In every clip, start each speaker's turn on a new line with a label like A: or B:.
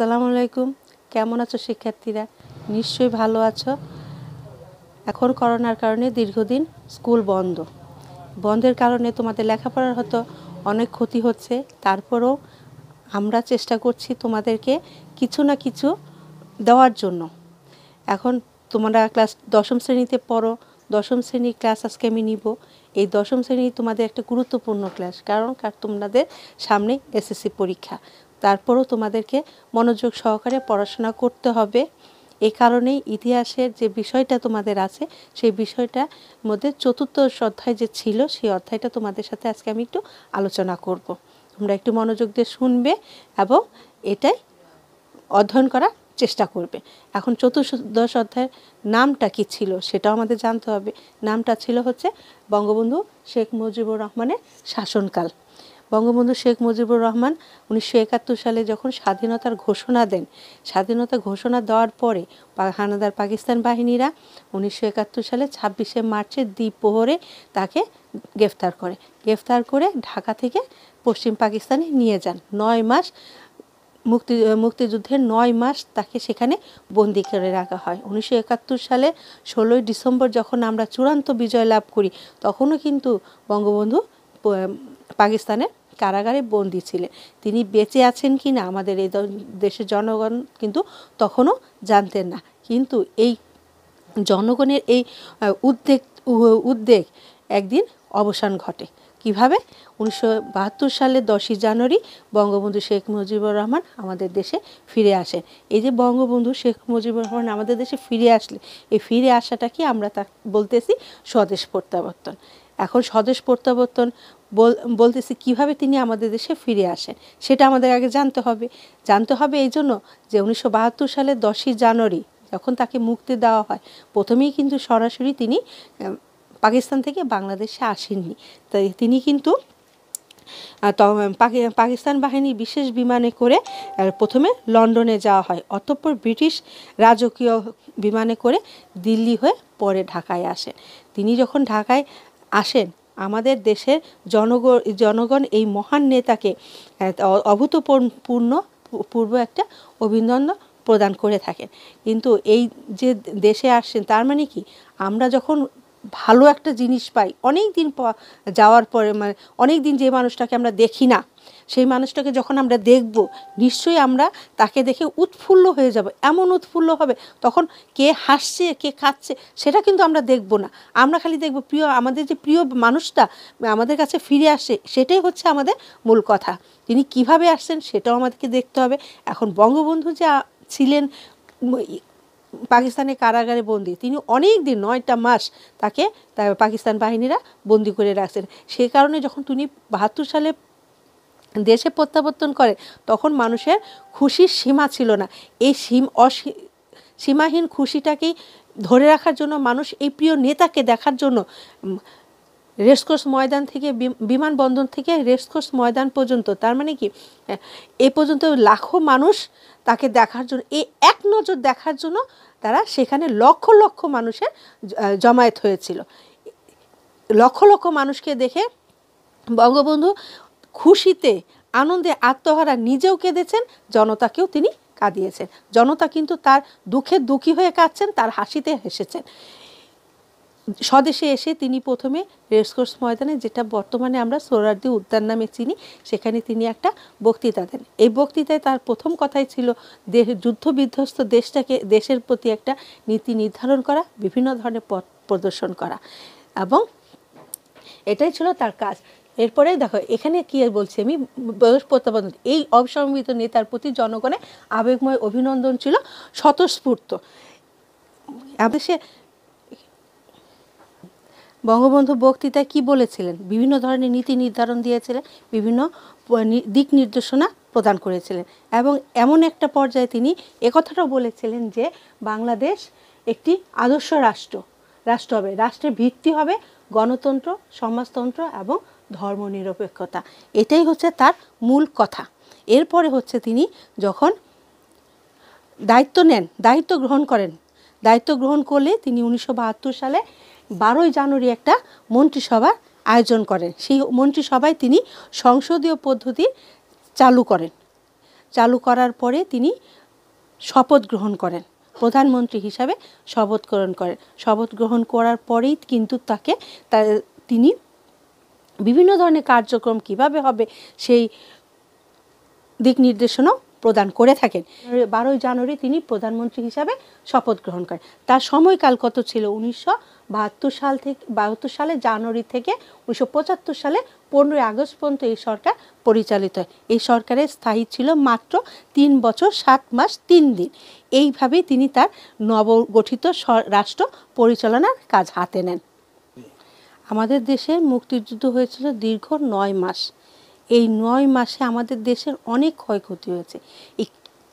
A: আসসালামু আলাইকুম কেমন আছো শিক্ষার্থীরা নিশ্চয়ই ভালো আছো এখন করোনার কারণে দীর্ঘদিন স্কুল বন্ধ বন্ধের কারণে তোমাদের লেখাপড়ার হয়তো অনেক ক্ষতি হচ্ছে তারপরেও আমরা চেষ্টা করছি তোমাদেরকে কিছু না কিছু দেওয়ার জন্য এখন তোমরা ক্লাস দশম শ্রেণীতে পড়ো দশম শ্রেণীর ক্লাস আজকে আমি নিব এই দশম শ্রেণী তোমাদের একটা গুরুত্বপূর্ণ ক্লাস কারণ কার তোমাদের সামনে এসএসসি পরীক্ষা তারপরও তোমাদেরকে মনোযোগ সহকারে পড়াশোনা করতে হবে এ কারণেই ইতিহাসের যে বিষয়টা তোমাদের আছে সেই বিষয়টা মধ্যে চতুর্থ অধ্যায় যে ছিল সেই অধ্যায়টা তোমাদের সাথে আজকে আমি একটু আলোচনা করব। তোমরা একটু মনোযোগ দিয়ে শুনবে এবং এটাই অধ্যয়ন করার চেষ্টা করবে এখন চতুর্দশ অধ্যায়ের নামটা কি ছিল সেটাও আমাদের জানতে হবে নামটা ছিল হচ্ছে বঙ্গবন্ধু শেখ মুজিবুর রহমানের শাসনকাল বঙ্গবন্ধু শেখ মুজিবুর রহমান উনিশশো একাত্তর সালে যখন স্বাধীনতার ঘোষণা দেন স্বাধীনতা ঘোষণা দেওয়ার পরে হানাদার পাকিস্তান বাহিনীরা উনিশশো একাত্তর সালে ছাব্বিশে মার্চের দ্বীপপ্রহরে তাকে গ্রেফতার করে গ্রেফতার করে ঢাকা থেকে পশ্চিম পাকিস্তানে নিয়ে যান নয় মাস মুক্তি মুক্তিযুদ্ধের নয় মাস তাকে সেখানে বন্দি করে রাখা হয় উনিশশো একাত্তর সালে ষোলোই ডিসেম্বর যখন আমরা চূড়ান্ত বিজয় লাভ করি তখনও কিন্তু বঙ্গবন্ধু পাকিস্তানের কারাগারে বন্দী ছিলেন তিনি বেঁচে আছেন কি না আমাদের এই দেশের জনগণ কিন্তু তখনও জানতেন না কিন্তু এই জনগণের এই উদ্বেগ উদ্বেগ একদিন অবসান ঘটে কিভাবে উনিশশো সালে দশই জানুয়ারি বঙ্গবন্ধু শেখ মুজিবুর রহমান আমাদের দেশে ফিরে আসেন এই যে বঙ্গবন্ধু শেখ মুজিবুর রহমান আমাদের দেশে ফিরে আসলে এই ফিরে আসাটা কি আমরা তা বলতেছি স্বদেশ প্রত্যাবর্তন এখন স্বদেশ প্রত্যাবর্তন বলতেছি কিভাবে তিনি আমাদের দেশে ফিরে আসেন সেটা আমাদের আগে জানতে হবে জানতে হবে এই জন্য যে উনিশশো সালে দশই জানুয়ারি যখন তাকে মুক্তি দেওয়া হয় প্রথমেই কিন্তু সরাসরি তিনি পাকিস্তান থেকে বাংলাদেশে আসেননি তাই তিনি কিন্তু পাকিস্তান বাহিনী বিশেষ বিমানে করে প্রথমে লন্ডনে যাওয়া হয় অতঃপর ব্রিটিশ রাজকীয় বিমানে করে দিল্লি হয়ে পরে ঢাকায় আসেন তিনি যখন ঢাকায় আসেন আমাদের দেশের জনগণ জনগণ এই মহান নেতাকে অভূতপূর্ণ পূর্ব একটা অভিনন্দন প্রদান করে থাকেন কিন্তু এই যে দেশে আসছেন তার মানে কি আমরা যখন ভালো একটা জিনিস পাই অনেক দিন যাওয়ার পরে মানে অনেক দিন যে মানুষটাকে আমরা দেখি না সেই মানুষটাকে যখন আমরা দেখব নিশ্চয়ই আমরা তাকে দেখে উৎফুল্ল হয়ে যাব এমন উৎফুল্ল হবে তখন কে হাসছে কে খাচ্ছে সেটা কিন্তু আমরা দেখব না আমরা খালি দেখব প্রিয় আমাদের যে প্রিয় মানুষটা আমাদের কাছে ফিরে আসে সেটাই হচ্ছে আমাদের মূল কথা তিনি কিভাবে আসছেন সেটাও আমাদেরকে দেখতে হবে এখন বঙ্গবন্ধু যা ছিলেন পাকিস্তানের কারাগারে বন্দি তিনি অনেক দিন নয়টা মাস তাকে পাকিস্তান বাহিনীরা বন্দি করে রাখছেন সেই কারণে যখন তিনি বাহাত্তর সালে দেশে প্রত্যাবর্তন করে তখন মানুষের খুশির সীমা ছিল না এই সীম অসী সীমাহীন খুশিটাকেই ধরে রাখার জন্য মানুষ এই প্রিয় নেতাকে দেখার জন্য রেসকোর্স ময়দান থেকে বিমানবন্দর থেকে রেসকোর্স ময়দান পর্যন্ত তার মানে কি এ পর্যন্ত লাখো মানুষ তাকে দেখার জন্য এই এক নজর দেখার জন্য তারা সেখানে লক্ষ লক্ষ মানুষের জমায়েত হয়েছিল লক্ষ লক্ষ মানুষকে দেখে বঙ্গবন্ধু খুশিতে আনন্দে আত্মহারা নিজেও কেঁদেছেন জনতাকেও তিনি কাঁদিয়েছেন জনতা কিন্তু তার দুঃখে দুঃখী হয়ে কাঁদছেন তার হাসিতে হেসেছেন স্বদেশে এসে তিনি প্রথমে রেসকোর্স ময়দানে যেটা বর্তমানে আমরা সোরার্দি উদ্যান নামে চিনি সেখানে তিনি একটা বক্তৃতা দেন এই বক্তৃতায় তার প্রথম কথাই ছিল দেশ যুদ্ধবিধ্বস্ত দেশটাকে দেশের প্রতি একটা নীতি নির্ধারণ করা বিভিন্ন ধরনের পথ প্রদর্শন করা এবং এটাই ছিল তার কাজ এরপরে দেখো এখানে কি বলছি আমি বয়স প্রত্যাবর্তন এই অবসম্বিত নেতার প্রতি জনগণের আবেগময় অভিনন্দন ছিল স্বতঃস্ফূর্ত দেশে বঙ্গবন্ধু বক্তৃতায় কি বলেছিলেন বিভিন্ন ধরনের নীতি নির্ধারণ দিয়েছিলেন বিভিন্ন দিক নির্দেশনা প্রদান করেছিলেন এবং এমন একটা পর্যায়ে তিনি একথাটাও বলেছিলেন যে বাংলাদেশ একটি আদর্শ রাষ্ট্র রাষ্ট্র হবে রাষ্ট্রের ভিত্তি হবে গণতন্ত্র সমাজতন্ত্র এবং ধর্মনিরপেক্ষতা এটাই হচ্ছে তার মূল কথা এরপরে হচ্ছে তিনি যখন দায়িত্ব নেন দায়িত্ব গ্রহণ করেন দায়িত্ব গ্রহণ করলে তিনি উনিশশো সালে বারোই জানুয়ারি একটা মন্ত্রিসভার আয়োজন করেন সেই মন্ত্রিসভায় তিনি সংসদীয় পদ্ধতি চালু করেন চালু করার পরে তিনি শপথ গ্রহণ করেন প্রধানমন্ত্রী হিসাবে শপথ গ্রহণ করেন শপথ গ্রহণ করার পরেই কিন্তু তাকে তিনি বিভিন্ন ধরনের কার্যক্রম কিভাবে হবে সেই দিক নির্দেশনাও প্রদান করে থাকেন বারোই জানুয়ারি তিনি প্রধানমন্ত্রী হিসাবে শপথ গ্রহণ করেন তার সময়কাল কত ছিল উনিশশো বাহাত্তর সাল থেকে বাহাত্তর সালে জানুয়ারি থেকে উনিশশো পঁচাত্তর সালে পনেরোই আগস্ট পর্যন্ত এই সরকার পরিচালিত হয় এই সরকারের স্থায়ী ছিল মাত্র তিন বছর সাত মাস তিন দিন এইভাবে তিনি তার নবগঠিত রাষ্ট্র পরিচালনার কাজ হাতে নেন আমাদের দেশে মুক্তিযুদ্ধ হয়েছিল দীর্ঘ নয় মাস এই নয় মাসে আমাদের দেশের অনেক ক্ষয়ক্ষতি হয়েছে এই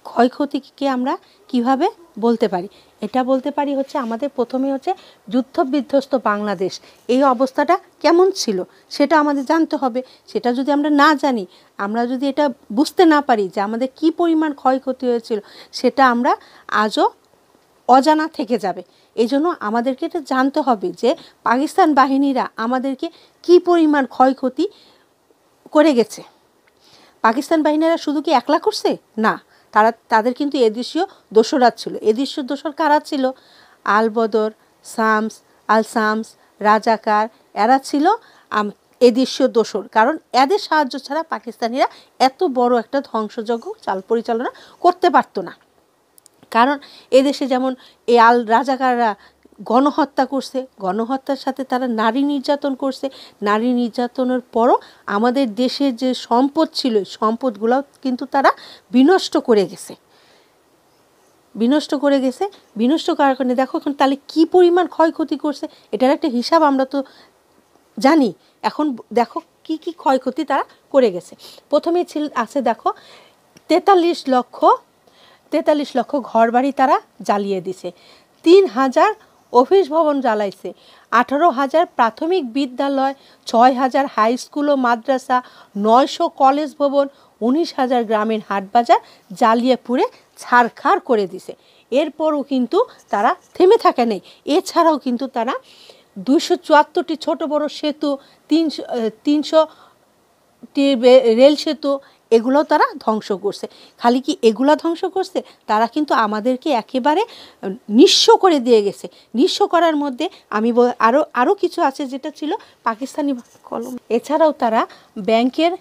A: ক্ষয়ক্ষতিকে আমরা কিভাবে বলতে পারি এটা বলতে পারি হচ্ছে আমাদের প্রথমে হচ্ছে যুদ্ধ বিধ্বস্ত বাংলাদেশ এই অবস্থাটা কেমন ছিল সেটা আমাদের জানতে হবে সেটা যদি আমরা না জানি আমরা যদি এটা বুঝতে না পারি যে আমাদের কি পরিমাণ ক্ষয়ক্ষতি হয়েছিল সেটা আমরা আজও অজানা থেকে যাবে এই জন্য আমাদেরকে এটা জানতে হবে যে পাকিস্তান বাহিনীরা আমাদেরকে কি পরিমাণ ক্ষয়ক্ষতি করে গেছে পাকিস্তান বাহিনীরা শুধু কি একলা করছে না তারা তাদের কিন্তু এদেশীয় দোসরা ছিল এদেশীয় দোসর কারা ছিল আলবদর সামস আল সামস রাজাকার এরা ছিল এদেশীয় দোসর কারণ এদের সাহায্য ছাড়া পাকিস্তানিরা এত বড় একটা ধ্বংসযজ্ঞ চাল পরিচালনা করতে পারতো না কারণ এদেশে যেমন এ আল রাজাকাররা গণহত্যা করছে গণহত্যার সাথে তারা নারী নির্যাতন করছে নারী নির্যাতনের পরও আমাদের দেশে যে সম্পদ ছিল সম্পদগুলো কিন্তু তারা বিনষ্ট করে গেছে বিনষ্ট করে গেছে বিনষ্ট করার কারণে দেখো এখন তাহলে কি পরিমাণ ক্ষয়ক্ষতি করছে এটার একটা হিসাব আমরা তো জানি এখন দেখো কি কি ক্ষয়ক্ষতি তারা করে গেছে প্রথমেই ছিল আছে দেখো তেতাল্লিশ লক্ষ তেতাল্লিশ লক্ষ ঘরবাড়ি তারা জ্বালিয়ে দিছে তিন হাজার অফিস ভবন জ্বালাইছে আঠারো হাজার প্রাথমিক বিদ্যালয় ছয় হাজার হাই স্কুল ও মাদ্রাসা নয়শো কলেজ ভবন উনিশ হাজার গ্রামীণ হাটবাজার জ্বালিয়ে পুড়ে ছাড়খাড় করে দিছে এরপরও কিন্তু তারা থেমে থাকে নেই এছাড়াও কিন্তু তারা দুইশো চুয়াত্তরটি ছোটো বড় সেতু তিনশো তিনশোটি রেল সেতু এগুলো তারা ধ্বংস করছে খালি কি এগুলো ধ্বংস করছে তারা কিন্তু আমাদেরকে একেবারে নিঃস্ব করে দিয়ে গেছে নিঃস্ব করার মধ্যে আমি আরও আরও কিছু আছে যেটা ছিল পাকিস্তানি কলম এছাড়াও তারা ব্যাংকের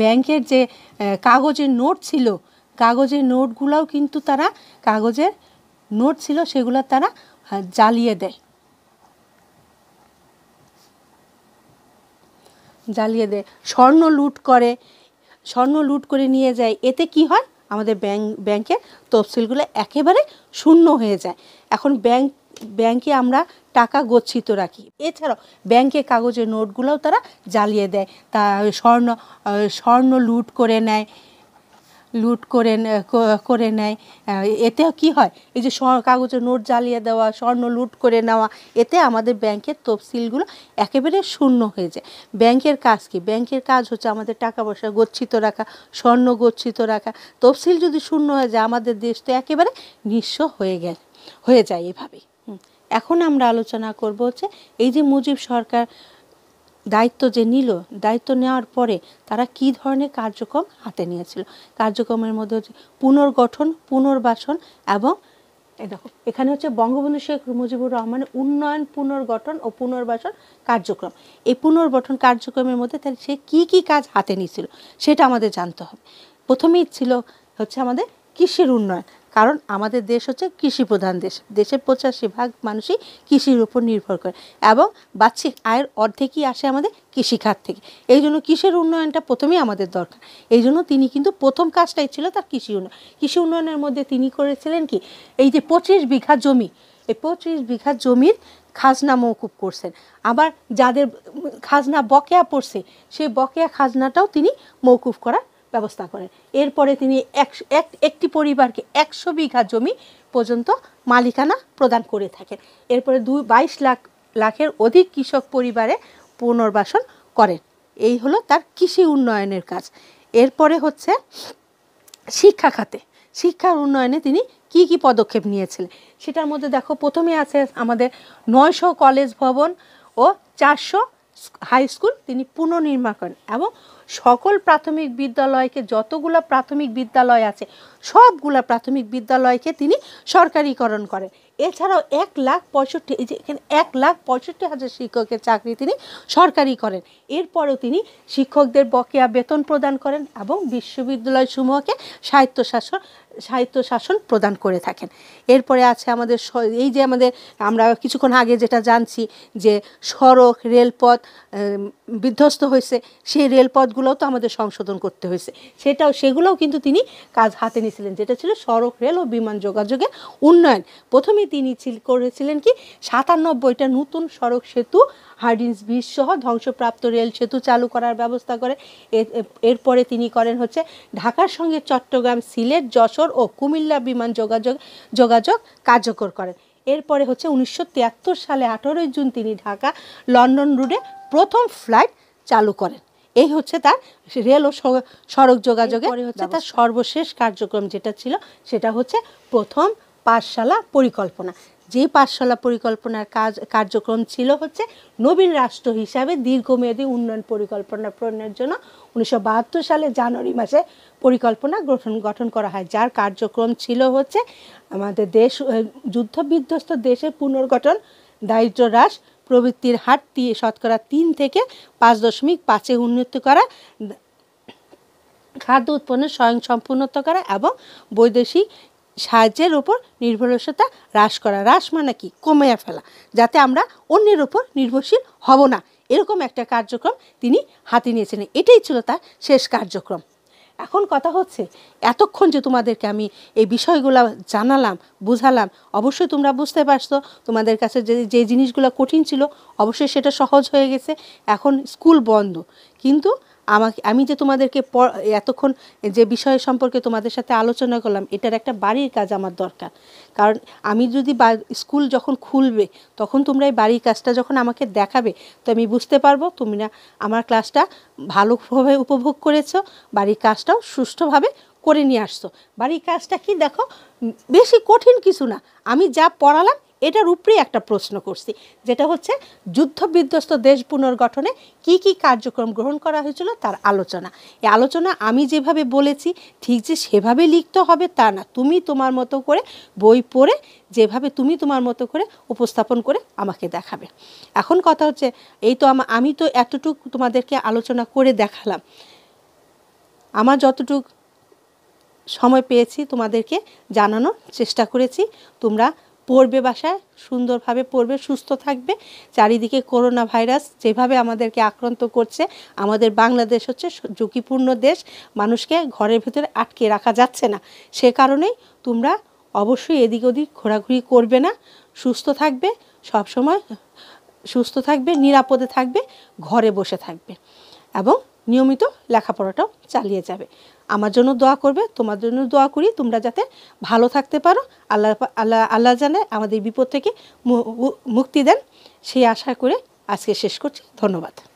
A: ব্যাংকের যে কাগজের নোট ছিল কাগজের নোটগুলোও কিন্তু তারা কাগজের নোট ছিল সেগুলো তারা হ্যাঁ, জ্বালিয়ে দেয় জ্বালিয়ে দেয় স্বর্ণ লুট করে স্বর্ণ লুট করে নিয়ে যায় এতে কি হয় আমাদের ব্যাংক ব্যাংকের তফসিলগুলো একেবারে শূন্য হয়ে যায় এখন ব্যাংক ব্যাংকে আমরা টাকা গচ্ছিত রাখি এছাড়াও ব্যাংকে কাগজের নোটগুলোও তারা জ্বালিয়ে দেয় তা স্বর্ণ স্বর্ণ লুট করে নেয় লুট করে করে নেয় এতে কি হয় এই যে কাগজে নোট জ্বালিয়ে দেওয়া স্বর্ণ লুট করে নেওয়া এতে আমাদের ব্যাংকের তফসিলগুলো একেবারে শূন্য হয়ে যায় ব্যাংকের কাজ কি ব্যাংকের কাজ হচ্ছে আমাদের টাকা পয়সা গচ্ছিত রাখা স্বর্ণ গচ্ছিত রাখা তফসিল যদি শূন্য হয়ে যায় আমাদের দেশ তো একেবারে নিঃস্ব হয়ে গেল হয়ে যায় এভাবেই এখন আমরা আলোচনা করব হচ্ছে এই যে মুজিব সরকার দায়িত্ব যে নিল দায়িত্ব নেওয়ার পরে তারা কি ধরনের কার্যক্রম হাতে নিয়েছিল কার্যক্রমের মধ্যে হচ্ছে পুনর্গঠন পুনর্বাসন এবং দেখো এখানে হচ্ছে বঙ্গবন্ধু শেখ মুজিবুর রহমানের উন্নয়ন পুনর্গঠন ও পুনর্বাসন কার্যক্রম এই পুনর্গঠন কার্যক্রমের মধ্যে তাহলে সে কি কি কাজ হাতে নিয়েছিল সেটা আমাদের জানতে হবে প্রথমেই ছিল হচ্ছে আমাদের কৃষির উন্নয়ন কারণ আমাদের দেশ হচ্ছে কৃষি প্রধান দেশ দেশের পঁচাশি ভাগ মানুষই কৃষির উপর নির্ভর করে এবং বাচ্চিক আয়ের অর্ধেকই আসে আমাদের কৃষিখাত থেকে এই জন্য কৃষির উন্নয়নটা প্রথমেই আমাদের দরকার এই জন্য তিনি কিন্তু প্রথম কাজটাই ছিল তার কৃষি উন্নয়ন কৃষি উন্নয়নের মধ্যে তিনি করেছিলেন কি এই যে পঁচিশ বিঘা জমি এই পঁচিশ বিঘা জমির খাজনা মৌকুব করছেন আবার যাদের খাজনা বকেয়া পড়ছে সেই বকেয়া খাজনাটাও তিনি মৌকুব করার ব্যবস্থা করেন এরপরে তিনি এক একটি পরিবারকে একশো বিঘা জমি পর্যন্ত মালিকানা প্রদান করে থাকেন এরপরে দু বাইশ লাখ লাখের অধিক কৃষক পরিবারে পুনর্বাসন করেন এই হলো তার কৃষি উন্নয়নের কাজ এরপরে হচ্ছে শিক্ষা খাতে শিক্ষার উন্নয়নে তিনি কি কি পদক্ষেপ নিয়েছিলেন সেটার মধ্যে দেখো প্রথমে আছে আমাদের নয়শো কলেজ ভবন ও চারশো হাই স্কুল তিনি পুনর্নির্মাণ করেন এবং সকল প্রাথমিক বিদ্যালয়কে যতগুলো প্রাথমিক বিদ্যালয় আছে সবগুলা প্রাথমিক বিদ্যালয়কে তিনি সরকারিকরণ করেন এছাড়াও এক লাখ পঁয়ষট্টি এই যে এখানে এক লাখ পঁয়ষট্টি হাজার শিক্ষকের চাকরি তিনি সরকারি করেন এরপরও তিনি শিক্ষকদের বকেয়া বেতন প্রদান করেন এবং বিশ্ববিদ্যালয়সমূহকে স্বায়ত্তশাসন সাহিত্য শাসন প্রদান করে থাকেন এরপরে আছে আমাদের এই যে আমাদের আমরা কিছুক্ষণ আগে যেটা জানছি যে সড়ক রেলপথ বিধ্বস্ত হয়েছে সেই রেলপথগুলোও তো আমাদের সংশোধন করতে হয়েছে সেটাও সেগুলোও কিন্তু তিনি কাজ হাতে নিয়েছিলেন যেটা ছিল সড়ক রেল ও বিমান যোগাযোগের উন্নয়ন প্রথমে তিনি করেছিলেন কি সাতানব্বইটা নতুন সড়ক সেতু হার্ডিন্স ব্রিজ সহ ধ্বংসপ্রাপ্ত রেল সেতু চালু করার ব্যবস্থা করে এরপরে তিনি করেন হচ্ছে ঢাকার সঙ্গে চট্টগ্রাম সিলেট যশোর ও কুমিল্লা বিমান যোগাযোগ যোগাযোগ কার্যকর করেন এরপরে হচ্ছে উনিশশো সালে আঠেরোই জুন তিনি ঢাকা লন্ডন রুটে প্রথম ফ্লাইট চালু করেন এই হচ্ছে তার রেল ও সড়ক যোগাযোগে হচ্ছে তার সর্বশেষ কার্যক্রম যেটা ছিল সেটা হচ্ছে প্রথম পাঠশালা পরিকল্পনা যে পাঠশালা পরিকল্পনার কাজ কার্যক্রম ছিল হচ্ছে নবীন রাষ্ট্র হিসাবে দীর্ঘমেয়াদী উন্নয়ন পরিকল্পনা প্রণয়নের জন্য উনিশশো সালে জানুয়ারি মাসে পরিকল্পনা গঠন গঠন করা হয় যার কার্যক্রম ছিল হচ্ছে আমাদের দেশ যুদ্ধ বিধ্বস্ত দেশের পুনর্গঠন দারিদ্র হ্রাস প্রবৃত্তির হার দিয়ে শতকরা তিন থেকে পাঁচ দশমিক পাঁচে উন্নত করা খাদ্য উৎপন্ন স্বয়ংসম্পূর্ণতা করা এবং বৈদেশিক সাহায্যের ওপর নির্ভরশীলতা হ্রাস করা হ্রাস মানে কি কমিয়ে ফেলা যাতে আমরা অন্যের ওপর নির্ভরশীল হব না এরকম একটা কার্যক্রম তিনি হাতে নিয়েছিলেন এটাই ছিল তার শেষ কার্যক্রম এখন কথা হচ্ছে এতক্ষণ যে তোমাদেরকে আমি এই বিষয়গুলো জানালাম বুঝালাম অবশ্যই তোমরা বুঝতে পারছো তোমাদের কাছে যে যে জিনিসগুলো কঠিন ছিল অবশ্যই সেটা সহজ হয়ে গেছে এখন স্কুল বন্ধ কিন্তু আমাকে আমি যে তোমাদেরকে এতক্ষণ যে বিষয় সম্পর্কে তোমাদের সাথে আলোচনা করলাম এটার একটা বাড়ির কাজ আমার দরকার কারণ আমি যদি স্কুল যখন খুলবে তখন তোমরা এই বাড়ির কাজটা যখন আমাকে দেখাবে তো আমি বুঝতে পারবো তুমি না আমার ক্লাসটা ভালোভাবে উপভোগ করেছো বাড়ির কাজটাও সুষ্ঠুভাবে করে নিয়ে আসছো বাড়ির কাজটা কি দেখো বেশি কঠিন কিছু না আমি যা পড়ালাম এটার উপরেই একটা প্রশ্ন করছি যেটা হচ্ছে যুদ্ধ বিধ্বস্ত দেশ পুনর্গঠনে কি কি কার্যক্রম গ্রহণ করা হয়েছিল তার আলোচনা এই আলোচনা আমি যেভাবে বলেছি ঠিক যে সেভাবে লিখতে হবে তা না তুমি তোমার মতো করে বই পড়ে যেভাবে তুমি তোমার মতো করে উপস্থাপন করে আমাকে দেখাবে এখন কথা হচ্ছে এই তো আমি তো এতটুকু তোমাদেরকে আলোচনা করে দেখালাম আমার যতটুক সময় পেয়েছি তোমাদেরকে জানানোর চেষ্টা করেছি তোমরা পড়বে বাসায় সুন্দরভাবে পড়বে সুস্থ থাকবে চারিদিকে করোনা ভাইরাস যেভাবে আমাদেরকে আক্রান্ত করছে আমাদের বাংলাদেশ হচ্ছে ঝুঁকিপূর্ণ দেশ মানুষকে ঘরের ভেতরে আটকে রাখা যাচ্ছে না সে কারণেই তোমরা অবশ্যই এদিক ওদিক ঘোরাঘুরি করবে না সুস্থ থাকবে সবসময় সুস্থ থাকবে নিরাপদে থাকবে ঘরে বসে থাকবে এবং নিয়মিত লেখাপড়াটাও চালিয়ে যাবে আমার জন্য দোয়া করবে তোমার জন্য দোয়া করি তোমরা যাতে ভালো থাকতে পারো আল্লাহ আল্লাহ আল্লাহ জানে আমাদের বিপদ থেকে মুক্তি দেন সেই আশা করে আজকে শেষ করছি ধন্যবাদ